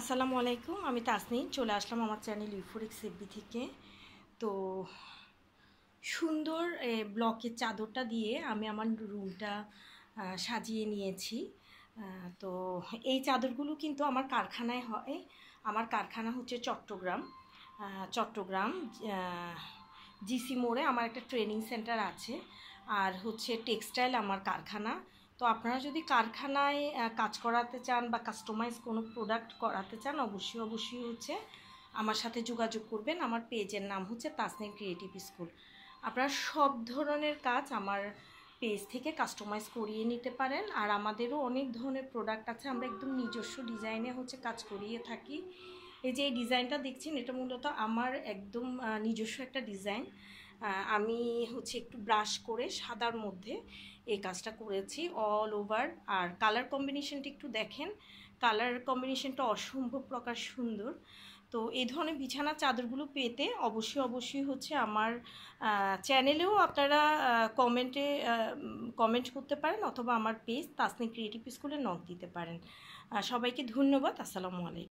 আসসালামু আলাইকুম আমি তাসনি চলে আসলাম আমার চ্যানেল ইউফোরিক্স এফবি থেকে তো সুন্দর ব্লকের চাদরটা দিয়ে আমি আমার রুমটা সাজিয়ে নিয়েছি তো এই চাদরগুলো কিন্তু আমার কারখানায় হয় আমার কারখানা হচ্ছে চট্টগ্রাম চট্টগ্রাম জিসি মোড়ে আমার একটা ট্রেনিং সেন্টার আছে আর হচ্ছে টেক্সটাইল আমার কারখানা তো আপনারা যদি কারখানায় কাজ করাতে চান বা কাস্টমাইজ কোনো প্রোডাক্ট করাতে চান অবশ্যই অবশ্যই হচ্ছে আমার সাথে যোগাযোগ করবেন আমার পেজের নাম হচ্ছে তাসনিম ক্রিয়েটিভ স্কুল আপনারা সব ধরনের কাজ আমার পেজ থেকে কাস্টমাইজ করিয়ে নিতে পারেন আর আমাদেরও অনেক ধরনের প্রোডাক্ট আছে আমরা একদম নিজস্ব ডিজাইনে হচ্ছে কাজ করিয়ে থাকি এই যে এই ডিজাইনটা দেখছেন এটা মূলত আমার একদম নিজস্ব একটা ডিজাইন আমি হচ্ছে একটু ব্রাশ করে সাদার মধ্যে এই কাজটা করেছি অল ওভার আর কালার কম্বিনেশনটা একটু দেখেন কালার কম্বিনেশনটা অসম্ভব প্রকার সুন্দর তো এই ধরনের বিছানা চাদরগুলো পেতে অবশ্যই অবশ্যই হচ্ছে আমার চ্যানেলেও আপনারা কমেন্টে কমেন্ট করতে পারেন অথবা আমার পেজ তাসনি ক্রিয়েটিভ স্কুলে নক দিতে পারেন সবাইকে ধন্যবাদ আসসালামু আলাইকুম